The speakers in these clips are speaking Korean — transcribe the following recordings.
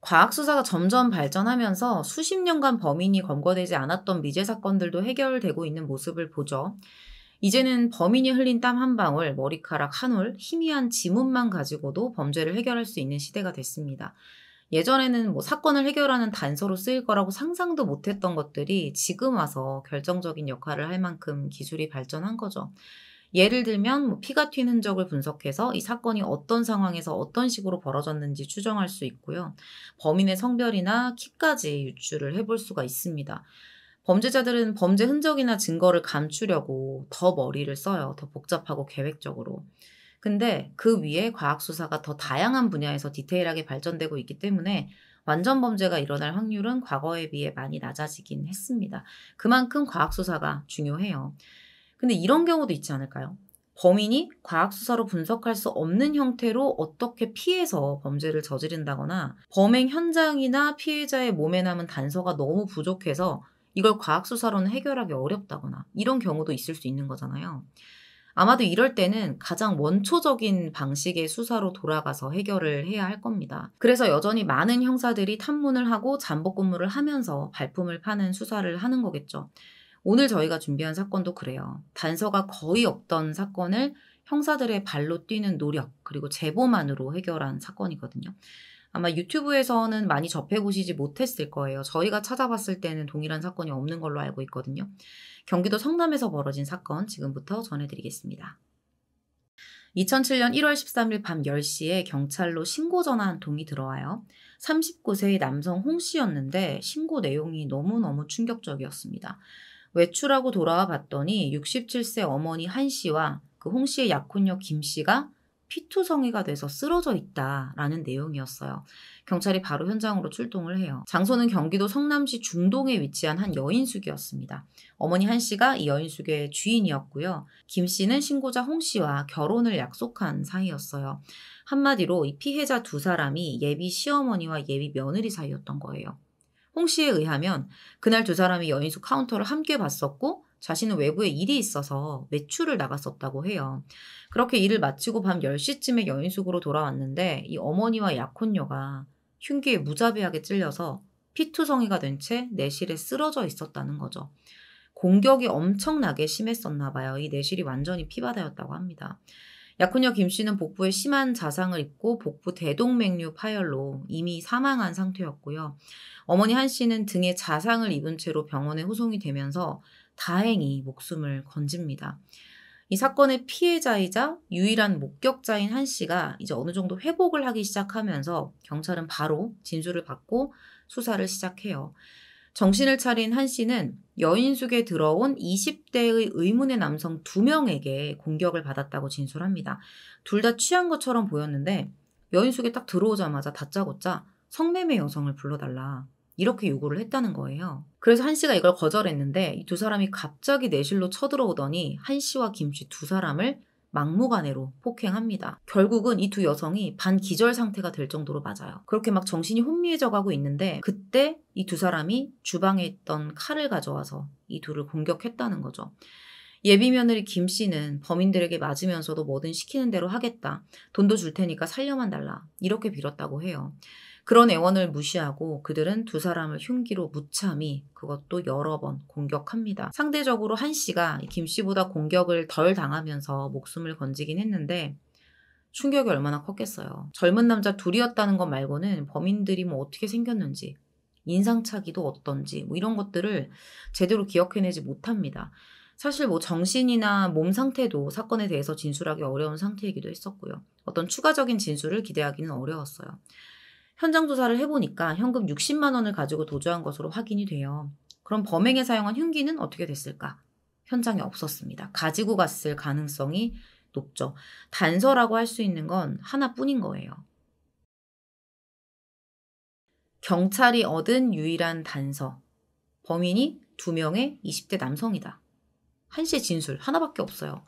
과학 수사가 점점 발전하면서 수십 년간 범인이 검거되지 않았던 미제 사건들도 해결되고 있는 모습을 보죠. 이제는 범인이 흘린 땀 한 방울, 머리카락 한 올, 희미한 지문만 가지고도 범죄를 해결할 수 있는 시대가 됐습니다. 예전에는 뭐 사건을 해결하는 단서로 쓰일 거라고 상상도 못했던 것들이 지금 와서 결정적인 역할을 할 만큼 기술이 발전한 거죠. 예를 들면 뭐 피가 튄 흔적을 분석해서 이 사건이 어떤 상황에서 어떤 식으로 벌어졌는지 추정할 수 있고요. 범인의 성별이나 키까지 유추를 해볼 수가 있습니다. 범죄자들은 범죄 흔적이나 증거를 감추려고 더 머리를 써요. 더 복잡하고 계획적으로. 근데 그 위에 과학수사가 더 다양한 분야에서 디테일하게 발전되고 있기 때문에 완전 범죄가 일어날 확률은 과거에 비해 많이 낮아지긴 했습니다. 그만큼 과학수사가 중요해요. 근데 이런 경우도 있지 않을까요? 범인이 과학수사로 분석할 수 없는 형태로 어떻게 피해서 범죄를 저지른다거나 범행 현장이나 피해자의 몸에 남은 단서가 너무 부족해서 이걸 과학수사로는 해결하기 어렵다거나 이런 경우도 있을 수 있는 거잖아요. 아마도 이럴 때는 가장 원초적인 방식의 수사로 돌아가서 해결을 해야 할 겁니다. 그래서 여전히 많은 형사들이 탐문을 하고 잠복 근무를 하면서 발품을 파는 수사를 하는 거겠죠. 오늘 저희가 준비한 사건도 그래요. 단서가 거의 없던 사건을 형사들의 발로 뛰는 노력 그리고 제보만으로 해결한 사건이거든요. 아마 유튜브에서는 많이 접해보시지 못했을 거예요. 저희가 찾아봤을 때는 동일한 사건이 없는 걸로 알고 있거든요. 경기도 성남에서 벌어진 사건 지금부터 전해드리겠습니다. 2007년 1월 13일 밤 10시에 경찰로 신고 전화 한 통이 들어와요. 39세의 남성 홍 씨였는데 신고 내용이 너무너무 충격적이었습니다. 외출하고 돌아와 봤더니 67세 어머니 한 씨와 그 홍 씨의 약혼녀 김 씨가 피투성이가 돼서 쓰러져 있다라는 내용이었어요. 경찰이 바로 현장으로 출동을 해요. 장소는 경기도 성남시 중동에 위치한 한 여인숙이었습니다. 어머니 한 씨가 이 여인숙의 주인이었고요. 김 씨는 신고자 홍 씨와 결혼을 약속한 사이였어요. 한마디로 이 피해자 두 사람이 예비 시어머니와 예비 며느리 사이였던 거예요. 홍 씨에 의하면 그날 두 사람이 여인숙 카운터를 함께 봤었고 자신은 외부에 일이 있어서 외출을 나갔었다고 해요. 그렇게 일을 마치고 밤 10시쯤에 여인숙으로 돌아왔는데 이 어머니와 약혼녀가 흉기에 무자비하게 찔려서 피투성이가 된 채 내실에 쓰러져 있었다는 거죠. 공격이 엄청나게 심했었나 봐요. 이 내실이 완전히 피바다였다고 합니다. 약혼녀 김 씨는 복부에 심한 자상을 입고 복부 대동맥류 파열로 이미 사망한 상태였고요. 어머니 한 씨는 등에 자상을 입은 채로 병원에 후송이 되면서 다행히 목숨을 건집니다. 이 사건의 피해자이자 유일한 목격자인 한 씨가 이제 어느 정도 회복을 하기 시작하면서 경찰은 바로 진술을 받고 수사를 시작해요. 정신을 차린 한 씨는 여인숙에 들어온 20대의 의문의 남성 두 명에게 공격을 받았다고 진술합니다. 둘 다 취한 것처럼 보였는데 여인숙에 딱 들어오자마자 다짜고짜 성매매 여성을 불러달라 이렇게 요구를 했다는 거예요. 그래서 한 씨가 이걸 거절했는데 이 두 사람이 갑자기 내실로 쳐들어오더니 한 씨와 김 씨 두 사람을 막무가내로 폭행합니다. 결국은 이 두 여성이 반기절 상태가 될 정도로 맞아요. 그렇게 막 정신이 혼미해져 가고 있는데 그때 이 두 사람이 주방에 있던 칼을 가져와서 이 둘을 공격했다는 거죠. 예비 며느리 김 씨는 범인들에게 맞으면서도 뭐든 시키는 대로 하겠다. 돈도 줄 테니까 살려만 달라. 이렇게 빌었다고 해요. 그런 애원을 무시하고 그들은 두 사람을 흉기로 무참히 그것도 여러 번 공격합니다. 상대적으로 한 씨가 김 씨보다 공격을 덜 당하면서 목숨을 건지긴 했는데 충격이 얼마나 컸겠어요. 젊은 남자 둘이었다는 것 말고는 범인들이 뭐 어떻게 생겼는지, 인상차기도 어떤지, 뭐 이런 것들을 제대로 기억해내지 못합니다. 사실 뭐 정신이나 몸 상태도 사건에 대해서 진술하기 어려운 상태이기도 했었고요. 어떤 추가적인 진술을 기대하기는 어려웠어요. 현장 조사를 해보니까 현금 60만 원을 가지고 도주한 것으로 확인이 돼요. 그럼 범행에 사용한 흉기는 어떻게 됐을까? 현장에 없었습니다. 가지고 갔을 가능성이 높죠. 단서라고 할 수 있는 건 하나뿐인 거예요. 경찰이 얻은 유일한 단서. 범인이 두 명의 20대 남성이다. 한시의 진술 하나밖에 없어요.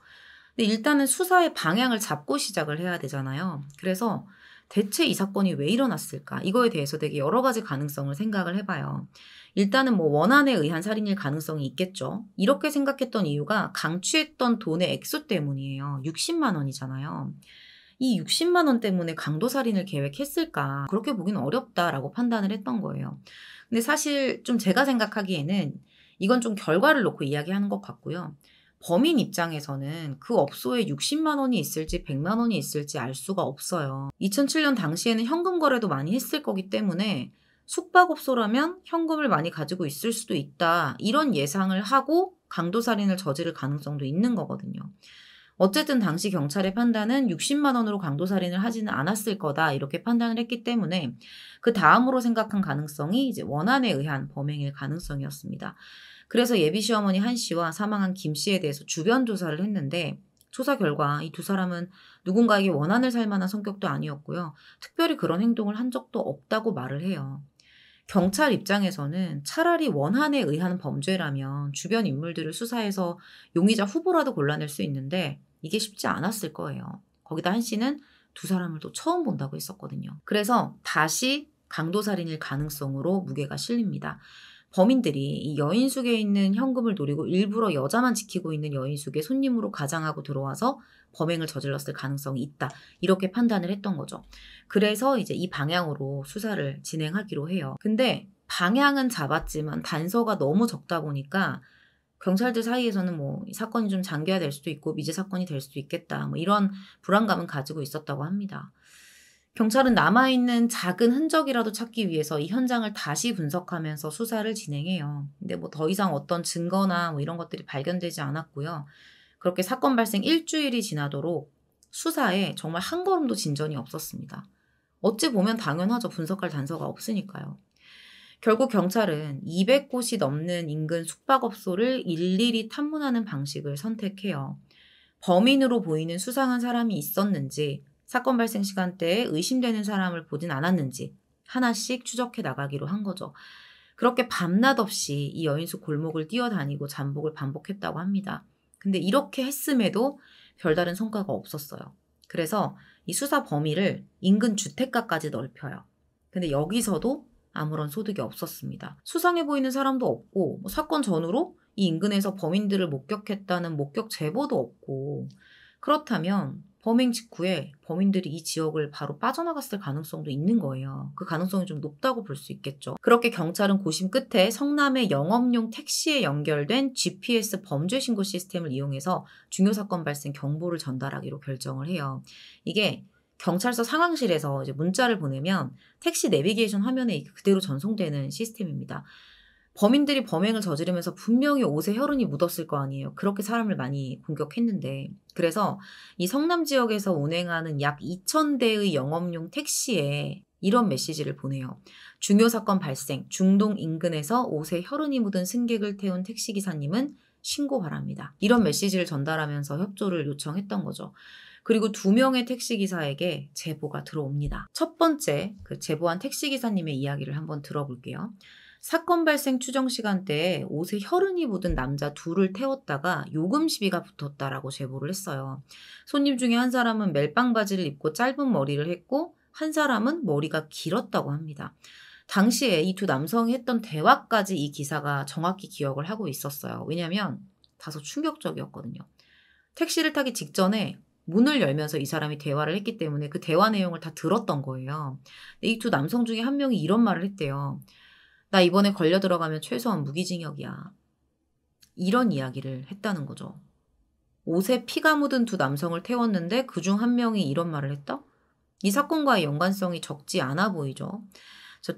근데 일단은 수사의 방향을 잡고 시작을 해야 되잖아요. 그래서 대체 이 사건이 왜 일어났을까? 이거에 대해서 되게 여러 가지 가능성을 생각을 해봐요. 일단은 뭐 원한에 의한 살인일 가능성이 있겠죠. 이렇게 생각했던 이유가 강취했던 돈의 액수 때문이에요. 60만 원이잖아요. 이 60만 원 때문에 강도 살인을 계획했을까? 그렇게 보기는 어렵다라고 판단을 했던 거예요. 근데 사실 좀 제가 생각하기에는 이건 좀 결과를 놓고 이야기하는 것 같고요. 범인 입장에서는 그 업소에 60만 원이 있을지 100만 원이 있을지 알 수가 없어요. 2007년 당시에는 현금 거래도 많이 했을 거기 때문에 숙박업소라면 현금을 많이 가지고 있을 수도 있다. 이런 예상을 하고 강도살인을 저지를 가능성도 있는 거거든요. 어쨌든 당시 경찰의 판단은 60만 원으로 강도살인을 하지는 않았을 거다 이렇게 판단을 했기 때문에 그 다음으로 생각한 가능성이 이제 원한에 의한 범행일 가능성이었습니다. 그래서 예비 시어머니 한 씨와 사망한 김 씨에 대해서 주변 조사를 했는데 조사 결과 이 두 사람은 누군가에게 원한을 살 만한 성격도 아니었고요. 특별히 그런 행동을 한 적도 없다고 말을 해요. 경찰 입장에서는 차라리 원한에 의한 범죄라면 주변 인물들을 수사해서 용의자 후보라도 골라낼 수 있는데 이게 쉽지 않았을 거예요. 거기다 한 씨는 두 사람을 또 처음 본다고 했었거든요. 그래서 다시 강도살인일 가능성으로 무게가 실립니다. 범인들이 이 여인숙에 있는 현금을 노리고 일부러 여자만 지키고 있는 여인숙에 손님으로 가장하고 들어와서 범행을 저질렀을 가능성이 있다. 이렇게 판단을 했던 거죠. 그래서 이제 이 방향으로 수사를 진행하기로 해요. 근데 방향은 잡았지만 단서가 너무 적다 보니까 경찰들 사이에서는 뭐 사건이 좀 장기화될 수도 있고 미제 사건이 될 수도 있겠다. 뭐 이런 불안감은 가지고 있었다고 합니다. 경찰은 남아있는 작은 흔적이라도 찾기 위해서 이 현장을 다시 분석하면서 수사를 진행해요. 근데 뭐 더 이상 어떤 증거나 뭐 이런 것들이 발견되지 않았고요. 그렇게 사건 발생 일주일이 지나도록 수사에 정말 한 걸음도 진전이 없었습니다. 어찌 보면 당연하죠. 분석할 단서가 없으니까요. 결국 경찰은 200곳이 넘는 인근 숙박업소를 일일이 탐문하는 방식을 선택해요. 범인으로 보이는 수상한 사람이 있었는지 사건 발생 시간대에 의심되는 사람을 보진 않았는지 하나씩 추적해 나가기로 한 거죠. 그렇게 밤낮 없이 이여인숙 골목을 뛰어다니고 잠복을 반복했다고 합니다. 근데 이렇게 했음에도 별다른 성과가 없었어요. 그래서 이 수사 범위를 인근 주택가까지 넓혀요. 근데 여기서도 아무런 소득이 없었습니다. 수상해 보이는 사람도 없고 뭐 사건 전후로 이 인근에서 범인들을 목격했다는 목격 제보도 없고 그렇다면 범행 직후에 범인들이 이 지역을 바로 빠져나갔을 가능성도 있는 거예요. 그 가능성이 좀 높다고 볼 수 있겠죠. 그렇게 경찰은 고심 끝에 성남의 영업용 택시에 연결된 GPS 범죄 신고 시스템을 이용해서 중요 사건 발생 경보를 전달하기로 결정을 해요. 이게 경찰서 상황실에서 문자를 보내면 택시 내비게이션 화면에 그대로 전송되는 시스템입니다. 범인들이 범행을 저지르면서 분명히 옷에 혈흔이 묻었을 거 아니에요. 그렇게 사람을 많이 공격했는데. 그래서 이 성남 지역에서 운행하는 약 2,000대의 영업용 택시에 이런 메시지를 보내요. 중요 사건 발생, 중동 인근에서 옷에 혈흔이 묻은 승객을 태운 택시기사님은 신고 바랍니다. 이런 메시지를 전달하면서 협조를 요청했던 거죠. 그리고 두 명의 택시기사에게 제보가 들어옵니다. 첫 번째, 그 제보한 택시기사님의 이야기를 한번 들어볼게요. 사건 발생 추정 시간대에 옷에 혈흔이 묻은 남자 둘을 태웠다가 요금 시비가 붙었다라고 제보를 했어요. 손님 중에 한 사람은 멜빵 바지를 입고 짧은 머리를 했고 한 사람은 머리가 길었다고 합니다. 당시에 이 두 남성이 했던 대화까지 이 기사가 정확히 기억을 하고 있었어요. 왜냐면 다소 충격적이었거든요. 택시를 타기 직전에 문을 열면서 이 사람이 대화를 했기 때문에 그 대화 내용을 다 들었던 거예요. 이 두 남성 중에 한 명이 이런 말을 했대요. 나 이번에 걸려 들어가면 최소한 무기징역이야. 이런 이야기를 했다는 거죠. 옷에 피가 묻은 두 남성을 태웠는데 그 중 한 명이 이런 말을 했다? 이 사건과의 연관성이 적지 않아 보이죠.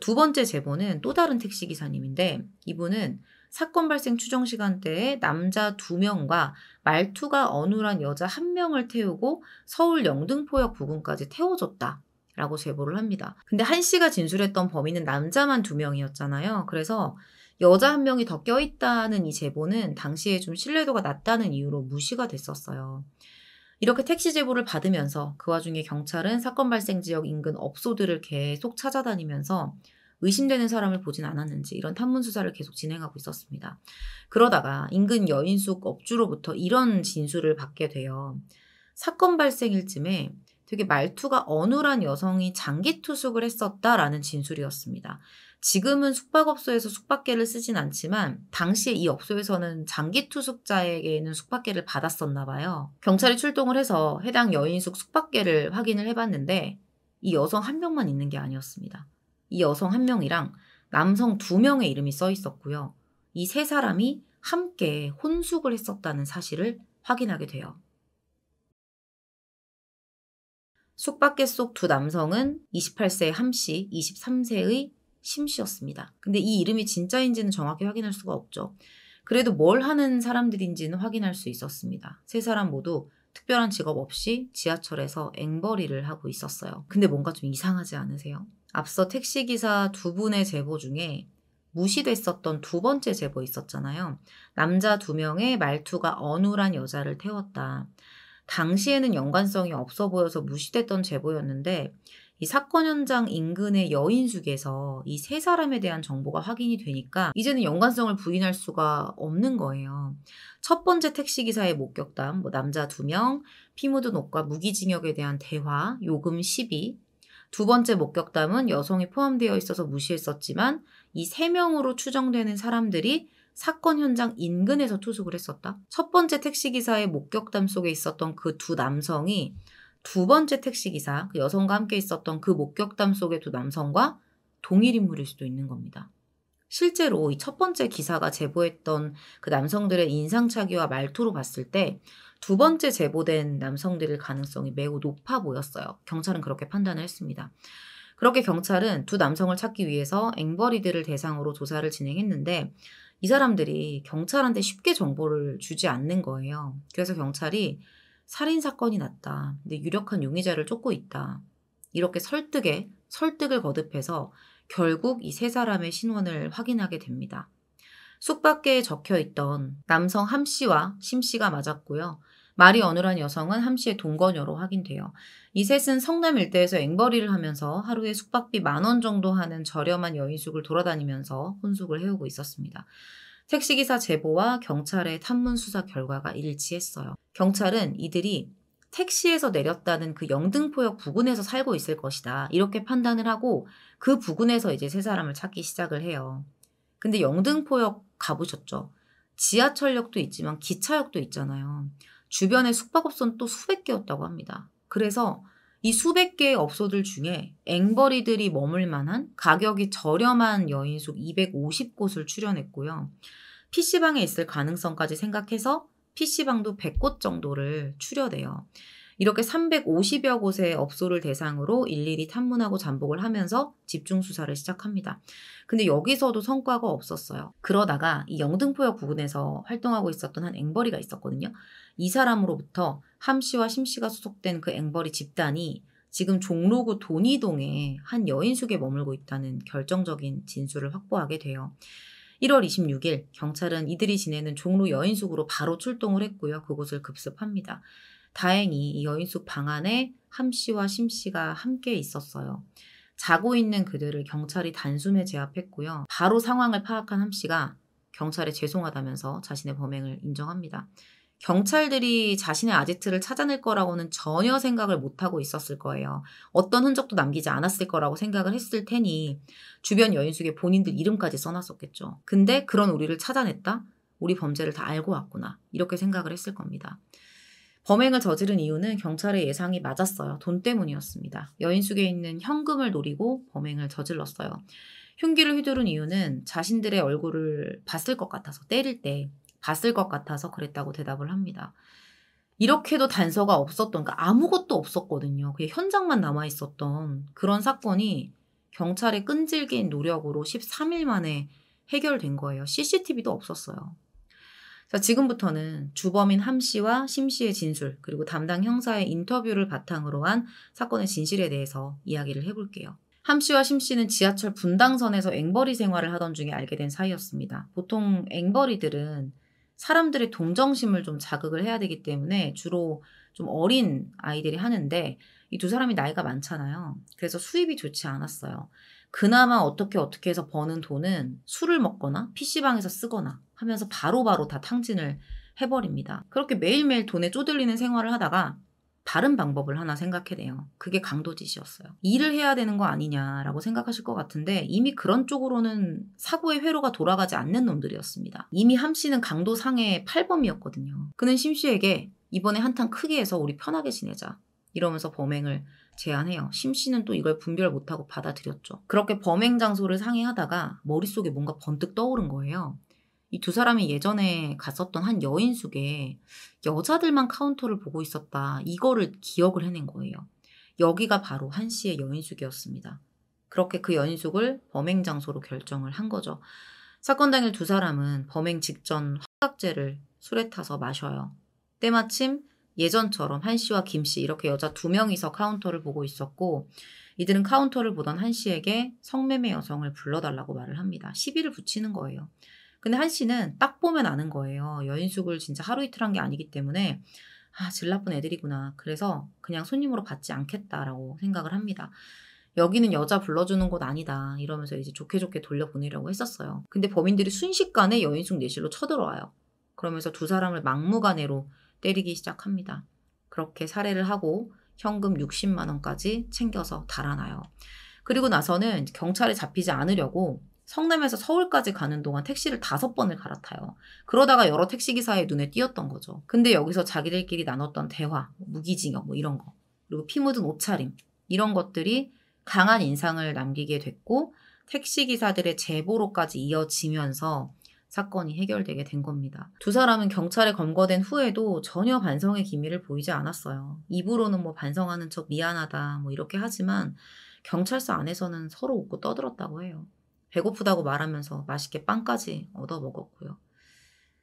두 번째 제보는 또 다른 택시기사님인데 이분은 사건 발생 추정 시간대에 남자 2명과 말투가 어눌한 여자 1명을 태우고 서울 영등포역 부근까지 태워줬다. 라고 제보를 합니다. 근데 한 씨가 진술했던 범인은 남자만 2명이었잖아요. 그래서 여자 한 명이 더 껴있다는 이 제보는 당시에 좀 신뢰도가 낮다는 이유로 무시가 됐었어요. 이렇게 택시 제보를 받으면서 그 와중에 경찰은 사건 발생 지역 인근 업소들을 계속 찾아다니면서 의심되는 사람을 보진 않았는지 이런 탐문 수사를 계속 진행하고 있었습니다. 그러다가 인근 여인숙 업주로부터 이런 진술을 받게 돼요. 사건 발생일쯤에 되게 말투가 어눌한 여성이 장기 투숙을 했었다라는 진술이었습니다. 지금은 숙박업소에서 숙박계를 쓰진 않지만 당시에 이 업소에서는 장기 투숙자에게는 숙박계를 받았었나 봐요. 경찰이 출동을 해서 해당 여인숙 숙박계를 확인을 해봤는데 이 여성 한 명만 있는 게 아니었습니다. 이 여성 한 명이랑 남성 두 명의 이름이 써 있었고요. 이 세 사람이 함께 혼숙을 했었다는 사실을 확인하게 돼요. 숙박객 속두 남성은 28세의 함씨, 23세의 심씨였습니다. 근데 이 이름이 진짜인지는 정확히 확인할 수가 없죠. 그래도 뭘 하는 사람들인지는 확인할 수 있었습니다. 세 사람 모두 특별한 직업 없이 지하철에서 앵벌이를 하고 있었어요. 근데 뭔가 좀 이상하지 않으세요? 앞서 택시기사 두 분의 제보 중에 무시됐었던 두 번째 제보 있었잖아요. 남자 두 명의 말투가 어눌한 여자를 태웠다. 당시에는 연관성이 없어 보여서 무시됐던 제보였는데 이 사건 현장 인근의 여인숙에서 이 세 사람에 대한 정보가 확인이 되니까 이제는 연관성을 부인할 수가 없는 거예요. 첫 번째 택시기사의 목격담, 뭐 남자 두명피 묻은 옷과 무기징역에 대한 대화, 요금 12, 두 번째 목격담은 여성이 포함되어 있어서 무시했었지만 이 세 명으로 추정되는 사람들이 사건 현장 인근에서 투숙을 했었다. 첫 번째 택시기사의 목격담 속에 있었던 그 두 남성이 두 번째 택시기사, 그 여성과 함께 있었던 그 목격담 속의 두 남성과 동일 인물일 수도 있는 겁니다. 실제로 이 첫 번째 기사가 제보했던 그 남성들의 인상착의와 말투로 봤을 때두 번째 제보된 남성들일 가능성이 매우 높아 보였어요. 경찰은 그렇게 판단을 했습니다. 그렇게 경찰은 두 남성을 찾기 위해서 앵벌이들을 대상으로 조사를 진행했는데 이 사람들이 경찰한테 쉽게 정보를 주지 않는 거예요. 그래서 경찰이 살인 사건이 났다. 근데 유력한 용의자를 쫓고 있다. 이렇게 설득에 설득을 거듭해서 결국 이 세 사람의 신원을 확인하게 됩니다. 숙박계에 적혀 있던 남성 함 씨와 심 씨가 맞았고요. 말이 어눌한 여성은 함 씨의 동거녀로 확인돼요. 이 셋은 성남 일대에서 앵벌이를 하면서 하루에 숙박비 만 원 정도 하는 저렴한 여인숙을 돌아다니면서 혼숙을 해오고 있었습니다. 택시기사 제보와 경찰의 탐문 수사 결과가 일치했어요. 경찰은 이들이 택시에서 내렸다는 그 영등포역 부근에서 살고 있을 것이다. 이렇게 판단을 하고 그 부근에서 이제 세 사람을 찾기 시작을 해요. 근데 영등포역 가보셨죠? 지하철역도 있지만 기차역도 있잖아요. 주변에 숙박업소는 또 수백 개였다고 합니다. 그래서 이 수백 개의 업소들 중에 앵벌이들이 머물 만한 가격이 저렴한 여인숙 250곳을 출연했고요. PC방에 있을 가능성까지 생각해서 PC방도 100곳 정도를 추려대요. 이렇게 350여 곳의 업소를 대상으로 일일이 탐문하고 잠복을 하면서 집중 수사를 시작합니다. 근데 여기서도 성과가 없었어요. 그러다가 이 영등포역 부근에서 활동하고 있었던 한 앵벌이가 있었거든요. 이 사람으로부터 함 씨와 심 씨가 소속된 그 앵벌이 집단이 지금 종로구 돈이동에한 여인숙에 머물고 있다는 결정적인 진술을 확보하게 돼요. 1월 26일 경찰은 이들이 지내는 종로 여인숙으로 바로 출동을 했고요. 그곳을 급습합니다. 다행히 이 여인숙 방 안에 함 씨와 심 씨가 함께 있었어요. 자고 있는 그들을 경찰이 단숨에 제압했고요. 바로 상황을 파악한 함 씨가 경찰에 죄송하다면서 자신의 범행을 인정합니다. 경찰들이 자신의 아지트를 찾아낼 거라고는 전혀 생각을 못하고 있었을 거예요. 어떤 흔적도 남기지 않았을 거라고 생각을 했을 테니 주변 여인숙에 본인들 이름까지 써놨었겠죠. 근데 그런 우리를 찾아냈다? 우리 범죄를 다 알고 왔구나. 이렇게 생각을 했을 겁니다. 범행을 저지른 이유는 경찰의 예상이 맞았어요. 돈 때문이었습니다. 여인숙에 있는 현금을 노리고 범행을 저질렀어요. 흉기를 휘두른 이유는 자신들의 얼굴을 봤을 것 같아서 때릴 때 봤을 것 같아서 그랬다고 대답을 합니다. 이렇게도 단서가 없었던, 그러니까 아무것도 없었거든요. 그게 현장만 남아있었던 그런 사건이 경찰의 끈질긴 노력으로 13일 만에 해결된 거예요. CCTV도 없었어요. 자, 지금부터는 주범인 함 씨와 심 씨의 진술, 그리고 담당 형사의 인터뷰를 바탕으로 한 사건의 진실에 대해서 이야기를 해볼게요. 함 씨와 심 씨는 지하철 분당선에서 앵벌이 생활을 하던 중에 알게 된 사이였습니다. 보통 앵벌이들은 사람들의 동정심을 좀 자극을 해야 되기 때문에 주로 좀 어린 아이들이 하는데 이 두 사람이 나이가 많잖아요. 그래서 수입이 좋지 않았어요. 그나마 어떻게 어떻게 해서 버는 돈은 술을 먹거나 PC방에서 쓰거나 하면서 바로바로 바로 다 탕진을 해버립니다. 그렇게 매일매일 돈에 쪼들리는 생활을 하다가 다른 방법을 하나 생각해내요. 그게 강도짓이었어요. 일을 해야 되는 거 아니냐라고 생각하실 것 같은데 이미 그런 쪽으로는 사고의 회로가 돌아가지 않는 놈들이었습니다. 이미 함 씨는 강도 상해 의 8범이었거든요. 그는 심 씨에게 이번에 한탕 크게 해서 우리 편하게 지내자 이러면서 범행을 제안해요. 심 씨는 또 이걸 분별 못하고 받아들였죠. 그렇게 범행 장소를 상의하다가 머릿속에 뭔가 번뜩 떠오른 거예요. 이 두 사람이 예전에 갔었던 한 여인숙에 여자들만 카운터를 보고 있었다. 이거를 기억을 해낸 거예요. 여기가 바로 한 씨의 여인숙이었습니다. 그렇게 그 여인숙을 범행 장소로 결정을 한 거죠. 사건 당일 두 사람은 범행 직전 화각제를 술에 타서 마셔요. 때마침 예전처럼 한 씨와 김씨 이렇게 여자 두 명이서 카운터를 보고 있었고 이들은 카운터를 보던 한 씨에게 성매매 여성을 불러달라고 말을 합니다. 시비를 붙이는 거예요. 근데 한 씨는 딱 보면 아는 거예요. 여인숙을 진짜 하루 이틀 한 게 아니기 때문에 아, 질 나쁜 애들이구나. 그래서 그냥 손님으로 받지 않겠다라고 생각을 합니다. 여기는 여자 불러주는 곳 아니다. 이러면서 이제 좋게 좋게 돌려보내려고 했었어요. 근데 범인들이 순식간에 여인숙 내실로 쳐들어와요. 그러면서 두 사람을 막무가내로 때리기 시작합니다. 그렇게 살해를 하고 현금 60만 원까지 챙겨서 달아나요. 그리고 나서는 경찰에 잡히지 않으려고 성남에서 서울까지 가는 동안 택시를 다섯 번을 갈아타요. 그러다가 여러 택시기사의 눈에 띄었던 거죠. 근데 여기서 자기들끼리 나눴던 대화, 뭐 무기징역 뭐 이런 거, 그리고 피 묻은 옷차림, 이런 것들이 강한 인상을 남기게 됐고, 택시기사들의 제보로까지 이어지면서 사건이 해결되게 된 겁니다. 두 사람은 경찰에 검거된 후에도 전혀 반성의 기미를 보이지 않았어요. 입으로는 뭐 반성하는 척 미안하다 뭐 이렇게 하지만 경찰서 안에서는 서로 웃고 떠들었다고 해요. 배고프다고 말하면서 맛있게 빵까지 얻어 먹었고요.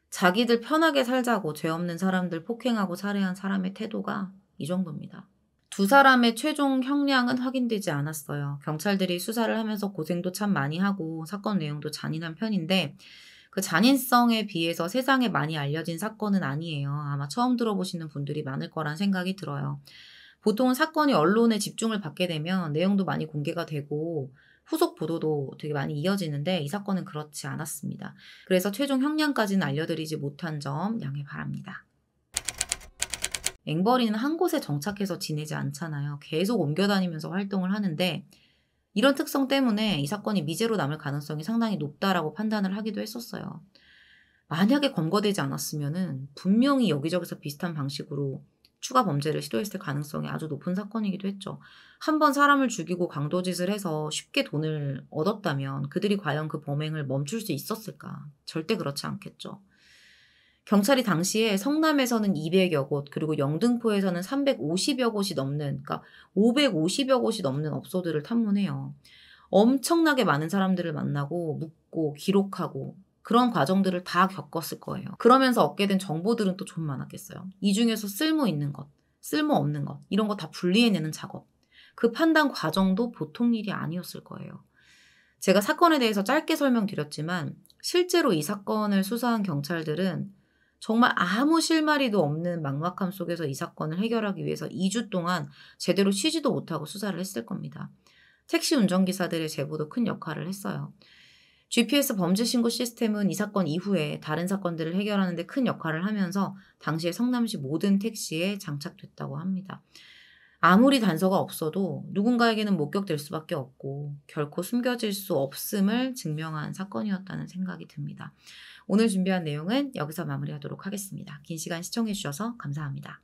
자기들 편하게 살자고 죄 없는 사람들 폭행하고 살해한 사람의 태도가 이 정도입니다. 두 사람의 최종 형량은 확인되지 않았어요. 경찰들이 수사를 하면서 고생도 참 많이 하고 사건 내용도 잔인한 편인데 그 잔인성에 비해서 세상에 많이 알려진 사건은 아니에요. 아마 처음 들어보시는 분들이 많을 거란 생각이 들어요. 보통 사건이 언론에 집중을 받게 되면 내용도 많이 공개가 되고 후속 보도도 되게 많이 이어지는데 이 사건은 그렇지 않았습니다. 그래서 최종 형량까지는 알려드리지 못한 점 양해 바랍니다. 앵벌이는 한 곳에 정착해서 지내지 않잖아요. 계속 옮겨다니면서 활동을 하는데 이런 특성 때문에 이 사건이 미제로 남을 가능성이 상당히 높다라고 판단을 하기도 했었어요. 만약에 검거되지 않았으면은 분명히 여기저기서 비슷한 방식으로 추가 범죄를 시도했을 가능성이 아주 높은 사건이기도 했죠. 한 번 사람을 죽이고 강도짓을 해서 쉽게 돈을 얻었다면 그들이 과연 그 범행을 멈출 수 있었을까? 절대 그렇지 않겠죠. 경찰이 당시에 성남에서는 200여 곳, 그리고 영등포에서는 350여 곳이 넘는, 그러니까 550여 곳이 넘는 업소들을 탐문해요. 엄청나게 많은 사람들을 만나고 묻고 기록하고 그런 과정들을 다 겪었을 거예요. 그러면서 얻게 된 정보들은 또 좀 많았겠어요. 이 중에서 쓸모 있는 것, 쓸모 없는 것, 이런 거 다 분리해내는 작업. 그 판단 과정도 보통 일이 아니었을 거예요. 제가 사건에 대해서 짧게 설명드렸지만 실제로 이 사건을 수사한 경찰들은 정말 아무 실마리도 없는 막막함 속에서 이 사건을 해결하기 위해서 2주 동안 제대로 쉬지도 못하고 수사를 했을 겁니다. 택시 운전기사들의 제보도 큰 역할을 했어요. GPS 범죄 신고 시스템은 이 사건 이후에 다른 사건들을 해결하는데 큰 역할을 하면서 당시에 성남시 모든 택시에 장착됐다고 합니다. 아무리 단서가 없어도 누군가에게는 목격될 수밖에 없고 결코 숨겨질 수 없음을 증명한 사건이었다는 생각이 듭니다. 오늘 준비한 내용은 여기서 마무리하도록 하겠습니다. 긴 시간 시청해주셔서 감사합니다.